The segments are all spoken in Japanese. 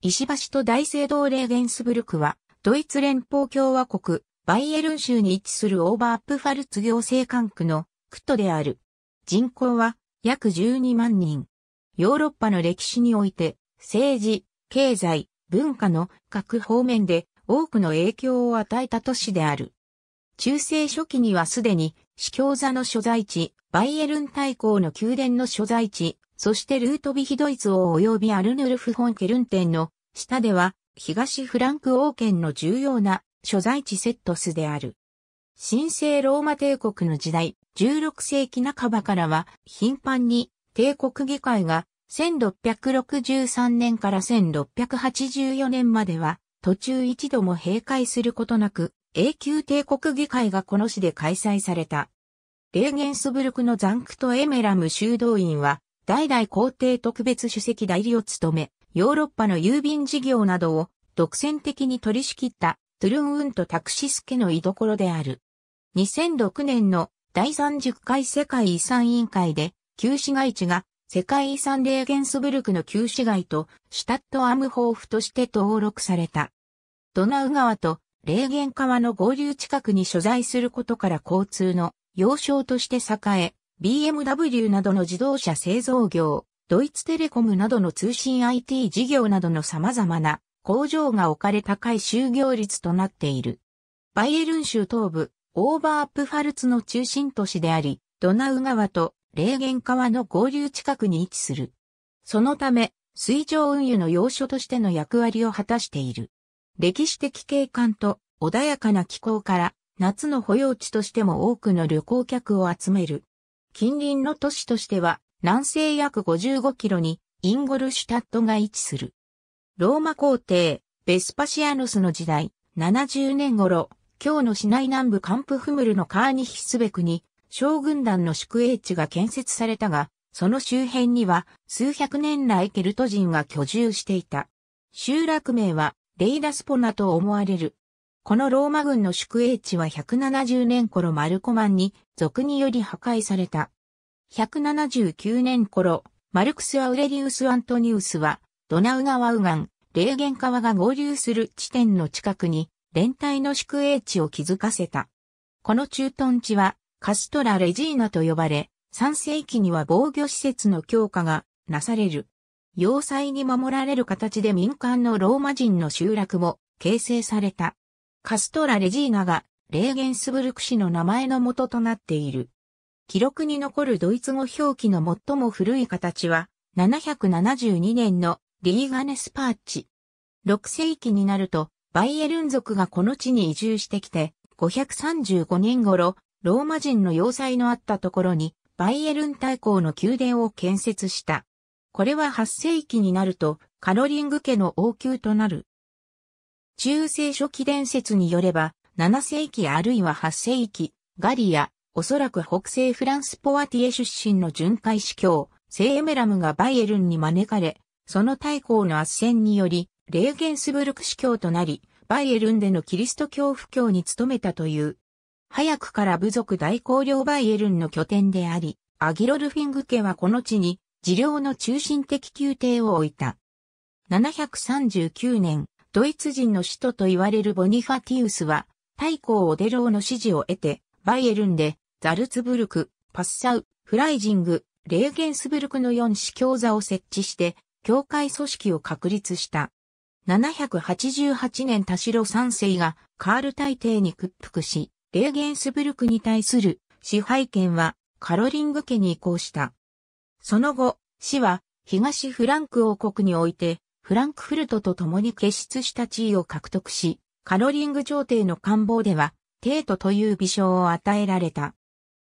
石橋と大聖堂レーゲンスブルクは、ドイツ連邦共和国、バイエルン州に位置するオーバープファルツ行政管区の区トである。人口は約12万人。ヨーロッパの歴史において、政治、経済、文化の各方面で多くの影響を与えた都市である。中世初期にはすでに、司教座の所在地、バイエルン大公の宮殿の所在地、そしてルートビヒドイツ王及びアルヌルフ・ホンケルンテンの下では東フランク王権の重要な所在地セットスである。神聖ローマ帝国の時代、16世紀半ばからは頻繁に帝国議会が1663年から1684年までは途中一度も閉会することなく永久帝国議会がこの市で開催された。レーゲンスブルクのザンクトエメラム修道院は代々皇帝特別主席代理を務め、ヨーロッパの郵便事業などを独占的に取り仕切ったトゥルンウンとタクシスケの居所である。2006年の第30回世界遺産委員会で、旧市街地が世界遺産レーゲンスブルクの旧市街とシュタットアムホーフとして登録された。ドナウ川とレーゲン川の合流近くに所在することから交通の要衝として栄え、BMW などの自動車製造業、ドイツテレコムなどの通信 IT 事業などの様々な工場が置かれ高い就業率となっている。バイエルン州東部、オーバーアップファルツの中心都市であり、ドナウ川とレーゲン川の合流近くに位置する。そのため、水上運輸の要所としての役割を果たしている。歴史的景観と穏やかな気候から、夏の保養地としても多くの旅行客を集める。近隣の都市としては、南西約55キロにインゴルシュタットが位置する。ローマ皇帝、ベスパシアヌスの時代、70年頃、今日の市内南部カンプフムルのカーニヒスベクに、将軍団の宿営地が建設されたが、その周辺には数百年来ケルト人が居住していた。集落名はレイダスポナと思われるこのローマ軍の宿営地は170年頃マルコマンに俗により破壊された。179年頃、マルクス・アウレリウス・アントニウスは、ドナウ川右岸、霊ーゲ川が合流する地点の近くに、連帯の宿営地を築かせた。この駐屯地は、カストラ・レジーナと呼ばれ、3世紀には防御施設の強化がなされる。要塞に守られる形で民間のローマ人の集落も形成された。カストラ・レジーナがレーゲンスブルク市の名前の元となっている。記録に残るドイツ語表記の最も古い形は、772年のリーガネスパーチ。6世紀になると、バイエルン族がこの地に移住してきて、535年頃、ローマ人の要塞のあったところに、バイエルン大公の宮殿を建設した。これは8世紀になると、カロリング家の王宮となる。中世初期伝説によれば、7世紀あるいは8世紀、ガリア、おそらく北西フランスポアティエ出身の巡回司教、セエメラムがバイエルンに招かれ、その大公の圧戦により、レーゲンスブルク司教となり、バイエルンでのキリスト教布教に努めたという。早くから部族大公領バイエルンの拠点であり、アギロルフィング家はこの地に、治療の中心的宮廷を置いた。739年、ドイツ人の首都と言われるボニファティウスは、太公オデローの支持を得て、バイエルンで、ザルツブルク、パッサウ、フライジング、レーゲンスブルクの4市教座を設置して、教会組織を確立した。788年田代3世がカール大帝に屈服し、レーゲンスブルクに対する支配権はカロリング家に移行した。その後、市は東フランク王国においてフランクフルトと共に結出した地位を獲得し、カロリング朝廷の官房では、帝都という微笑を与えられた。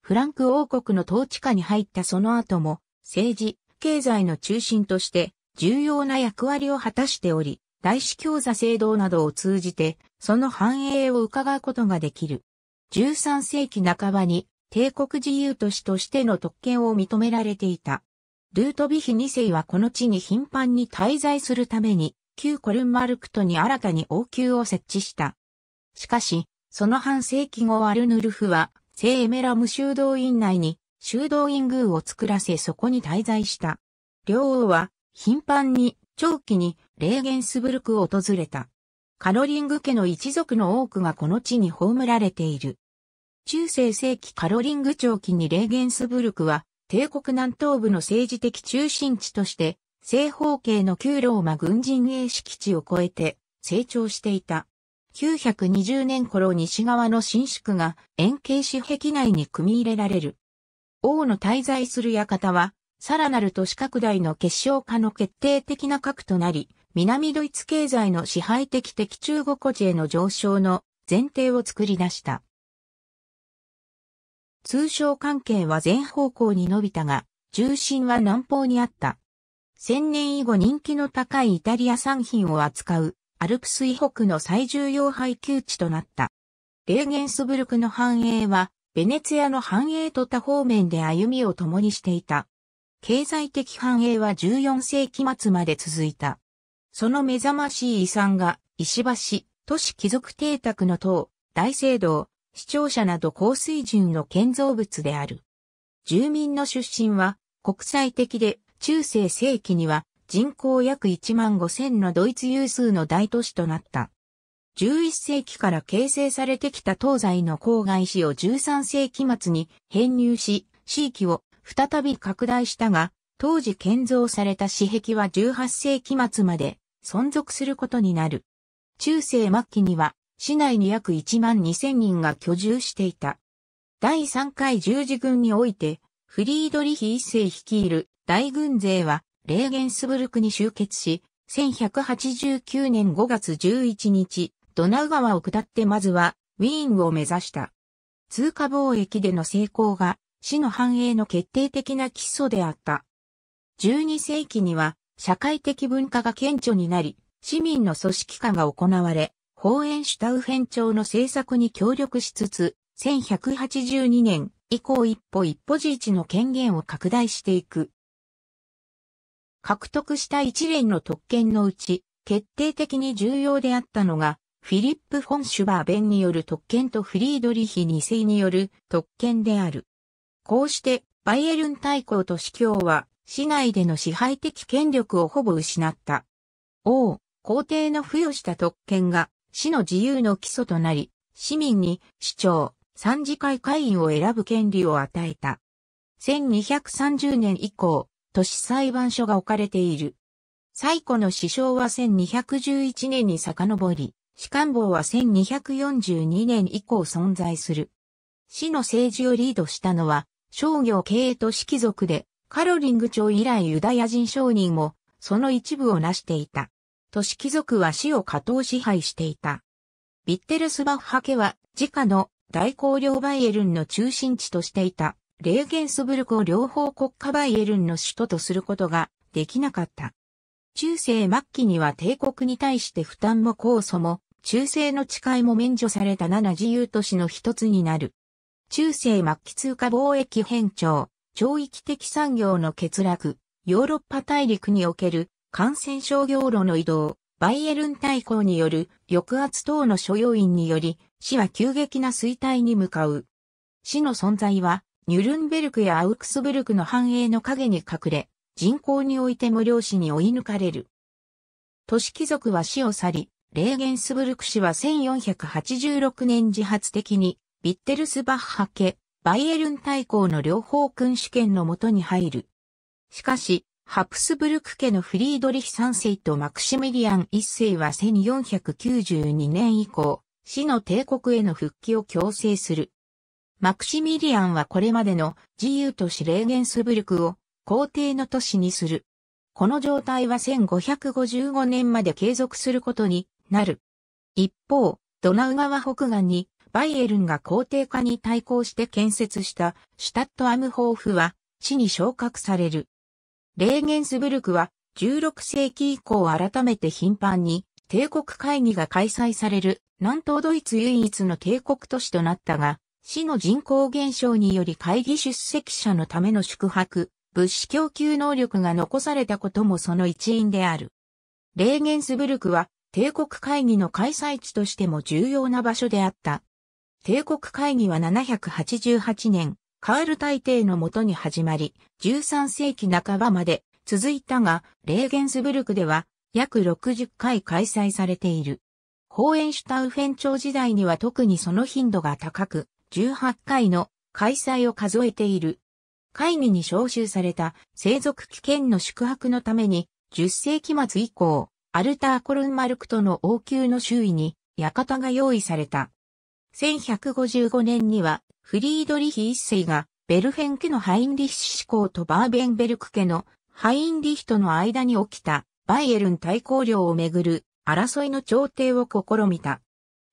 フランク王国の統治下に入ったその後も、政治、経済の中心として重要な役割を果たしており、大司教座制度などを通じて、その繁栄を伺うことができる。13世紀半ばに帝国自由都市としての特権を認められていた。ルートヴィヒ2世はこの地に頻繁に滞在するために、旧コルンマルクトに新たに王宮を設置した。しかし、その半世紀後アルヌルフは、聖エメラム修道院内に修道院宮を作らせそこに滞在した。両王は頻繁に長期にレーゲンスブルクを訪れた。カロリング家の一族の多くがこの地に葬られている。中世世紀カロリング長期にレーゲンスブルクは帝国南東部の政治的中心地として、正方形の旧ローマ軍人営敷地を越えて成長していた。920年頃西側の新宿が円形紙壁内に組み入れられる。王の滞在する館は、さらなる都市拡大の結晶化の決定的な核となり、南ドイツ経済の支配的的中国地への上昇の前提を作り出した。通商関係は全方向に伸びたが、重心は南方にあった。千年以後人気の高いイタリア産品を扱うアルプス以北の最重要配給地となった。レーゲンスブルクの繁栄は、ベネツィアの繁栄と多方面で歩みを共にしていた。経済的繁栄は14世紀末まで続いた。その目覚ましい遺産が、石橋、都市貴族邸宅の塔、大聖堂、視聴者など高水準の建造物である。住民の出身は国際的で中世世紀には人口約1万5千のドイツ有数の大都市となった。11世紀から形成されてきた東西の郊外市を13世紀末に編入し、地域を再び拡大したが、当時建造された市壁は18世紀末まで存続することになる。中世末期には市内に約1万2000人が居住していた。第3回十字軍において、フリードリヒ一世率いる大軍勢は、レーゲンスブルクに集結し、1189年5月11日、ドナウ川を下ってまずは、ウィーンを目指した。通貨貿易での成功が、市の繁栄の決定的な基礎であった。12世紀には、社会的文化が顕著になり、市民の組織化が行われ、応援シュタウフェンの政策に協力しつつ、1182年以降一歩一歩自治の権限を拡大していく。獲得した一連の特権のうち、決定的に重要であったのが、フィリップ・フォン・シュバーベンによる特権とフリードリヒ2世による特権である。こうして、バイエルン大公と司教は、市内での支配的権力をほぼ失った。王、皇帝の付与した特権が、市の自由の基礎となり、市民に市長、参事会会員を選ぶ権利を与えた。1230年以降、都市裁判所が置かれている。最古の市章は1211年に遡り、市官房は1242年以降存在する。市の政治をリードしたのは、商業経営都市貴族で、カロリング町以来ユダヤ人商人も、その一部を成していた。都市貴族は死を下等支配していた。ビッテルスバッハ家は、自家の大公領バイエルンの中心地としていた、レーゲンスブルクを両方国家バイエルンの首都とすることができなかった。中世末期には帝国に対して負担も控訴も、中世の誓いも免除された7自由都市の一つになる。中世末期通貨貿易変調、長域的産業の欠落、ヨーロッパ大陸における感染症業路の移動、バイエルン大公による抑圧等の所要因により、市は急激な衰退に向かう。市の存在は、ニュルンベルクやアウクスブルクの繁栄の陰に隠れ、人口において無量市に追い抜かれる。都市貴族は市を去り、レーゲンスブルク市は1486年自発的に、ビッテルスバッハ家、バイエルン大公の両方君主権のもとに入る。しかし、ハプスブルク家のフリードリヒ3世とマクシミリアン1世は1492年以降、死の帝国への復帰を強制する。マクシミリアンはこれまでの自由都市レーゲンスブルクを皇帝の都市にする。この状態は1555年まで継続することになる。一方、ドナウ川北岸にバイエルンが皇帝化に対抗して建設したシュタットアムホーフは死に昇格される。レーゲンスブルクは16世紀以降改めて頻繁に帝国会議が開催される南東ドイツ唯一の帝国都市となったが、市の人口減少により会議出席者のための宿泊、物資供給能力が残されたこともその一因である。レーゲンスブルクは帝国会議の開催地としても重要な場所であった。帝国会議は788年、カール大帝のもとに始まり、13世紀半ばまで続いたが、レーゲンスブルクでは約60回開催されている。ホーエンシュタウフェン朝時代には特にその頻度が高く、18回の開催を数えている。会議に招集された生族危険の宿泊のために、10世紀末以降、アルターコルンマルクとの王宮の周囲に、館が用意された。1155年には、フリードリヒ一世が、ベルフェン家のハインリッシュとバーベンベルク家のハインリヒとの間に起きたバイエルン大抗領をめぐる争いの調停を試みた。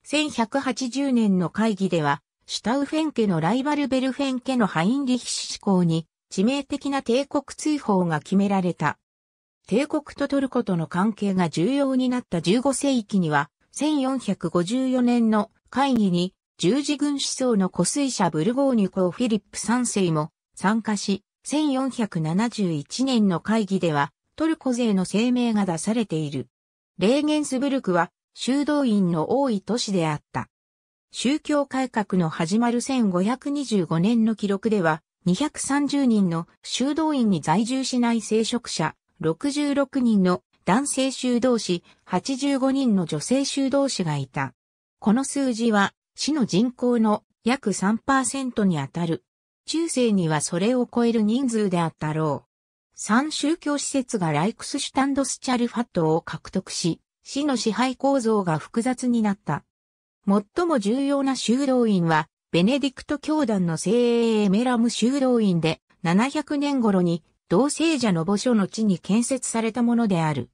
1180年の会議では、シュタウフェン家のライバルベルフェン家のハインリヒ志向に致命的な帝国追放が決められた。帝国とトルコとの関係が重要になった15世紀には、1454年の会議に十字軍思想の湖水者ブルゴーニュ公フィリップ三世も参加し、1471年の会議ではトルコ勢の声明が出されている。レーゲンスブルクは修道院の多い都市であった。宗教改革の始まる1525年の記録では、230人の修道院に在住しない聖職者、66人の男性修道士、85人の女性修道士がいた。この数字は市の人口の約3%にあたる。中世にはそれを超える人数であったろう。三宗教施設がライクスシュタンドスチャルファットを獲得し、市の支配構造が複雑になった。最も重要な修道院は、ベネディクト教団の精鋭エメラム修道院で、700年頃に、同性者の墓所の地に建設されたものである。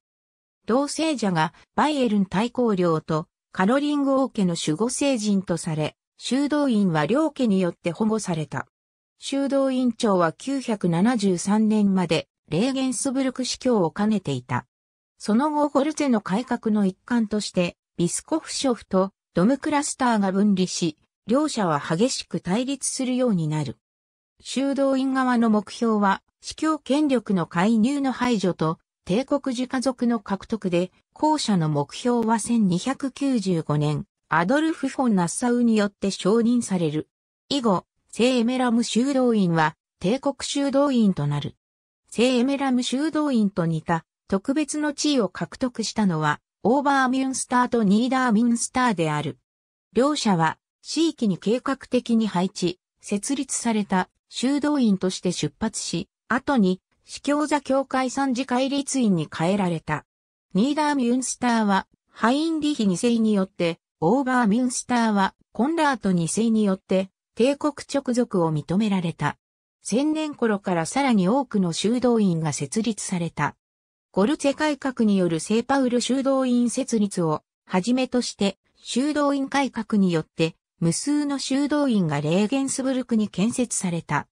同性者がバイエルン大公領とカロリング王家の守護聖人とされ、修道院は両家によって保護された。修道院長は973年まで、レーゲンスブルク司教を兼ねていた。その後ホルゼの改革の一環として、ビスコフショフとドムクラスターが分離し、両者は激しく対立するようになる。修道院側の目標は、司教権力の介入の排除と、帝国樹家族の獲得で、後者の目標は1295年、アドルフ・フォン・ナッサウによって承認される。以後、聖エメラム修道院は、帝国修道院となる。聖エメラム修道院と似た、特別の地位を獲得したのは、オーバーミュンスターとニーダーミンスターである。両者は、地域に計画的に配置、設立された修道院として出発し、後に司教座教会参事会立院に変えられた。ニーダーミュンスターは、ハインリヒ2世によって、オーバーミュンスターは、コンラート2世によって、帝国直属を認められた。千年頃からさらに多くの修道院が設立された。ゴルツェ改革による聖パウル修道院設立をはじめとして、修道院改革によって、無数の修道院がレーゲンスブルクに建設された。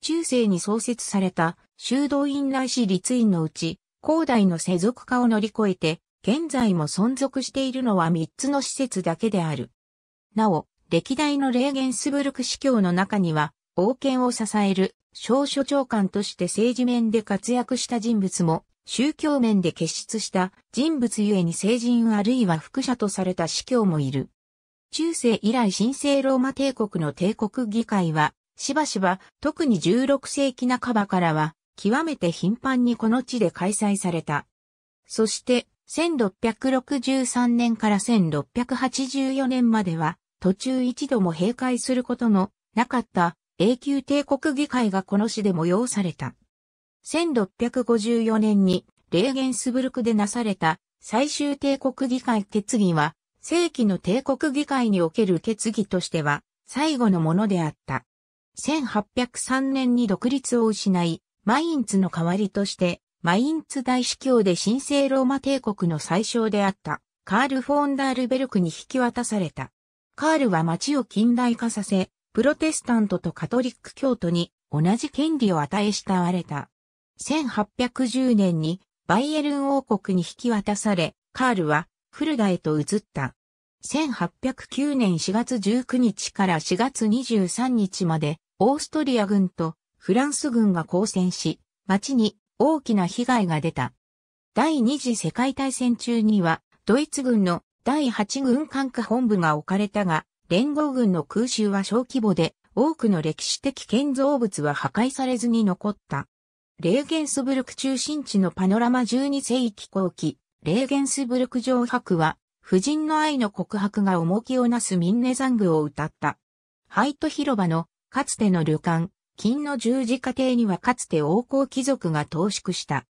中世に創設された修道院内市立院のうち、広大の世俗化を乗り越えて、現在も存続しているのは3つの施設だけである。なお、歴代のレーゲンスブルク司教の中には、王権を支える小所長官として政治面で活躍した人物も、宗教面で結出した人物ゆえに成人あるいは副者とされた司教もいる。中世以来神聖ローマ帝国の帝国議会は、しばしば、特に16世紀半ばからは、極めて頻繁にこの地で開催された。そして、1663年から1684年までは、途中一度も閉会することのなかった永久帝国議会がこの市で催された。1654年にレーゲンスブルクでなされた最終帝国議会決議は、正規の帝国議会における決議としては最後のものであった。1803年に独立を失い、マインツの代わりとして、マインツ大司教で神聖ローマ帝国の最小であった、カール・フォンダールベルクに引き渡された。カールは町を近代化させ、プロテスタントとカトリック教徒に同じ権利を与え慕われた。1810年にバイエルン王国に引き渡され、カールはフルダへと移った。1809年4月19日から4月23日まで、オーストリア軍とフランス軍が交戦し、町に大きな被害が出た。第二次世界大戦中には、ドイツ軍の第8軍管区本部が置かれたが、連合軍の空襲は小規模で、多くの歴史的建造物は破壊されずに残った。レーゲンスブルク中心地のパノラマ12世紀後期、レーゲンスブルク城白は、夫人の愛の告白が重きをなすミンネザングを歌った。ハイト広場のかつての旅館、金の十字架邸にはかつて王侯貴族が投縮した。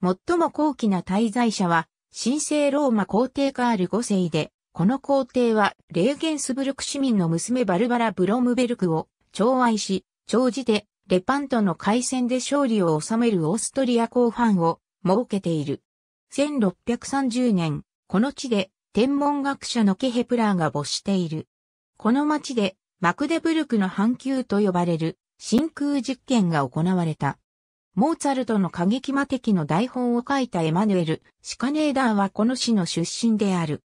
最も高貴な滞在者は、神聖ローマ皇帝カール5世で、この皇帝はレーゲンスブルク市民の娘バルバラ・ブロムベルクを寵愛し、長じてレパントの海戦で勝利を収めるオーストリア公藩を設けている。1630年、この地で天文学者のケヘプラーが没している。この町でマクデブルクの半球と呼ばれる真空実験が行われた。モーツァルトの過激魔的の台本を書いたエマヌエル・シカネーダーはこの市の出身である。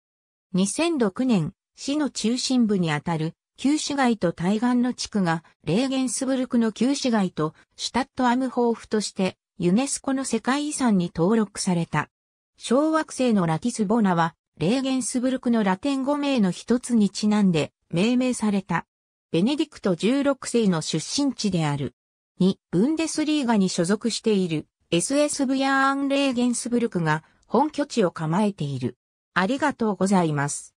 2006年、市の中心部にあたる旧市街と対岸の地区がレーゲンスブルクの旧市街とシュタットアムホーフとしてユネスコの世界遺産に登録された。小惑星のラティスボナはレーゲンスブルクのラテン語名の一つにちなんで命名された。ベネディクト16世の出身地である。2、ブンデスリーガに所属している SS ブヤーン・レーゲンスブルクが本拠地を構えている。ありがとうございます。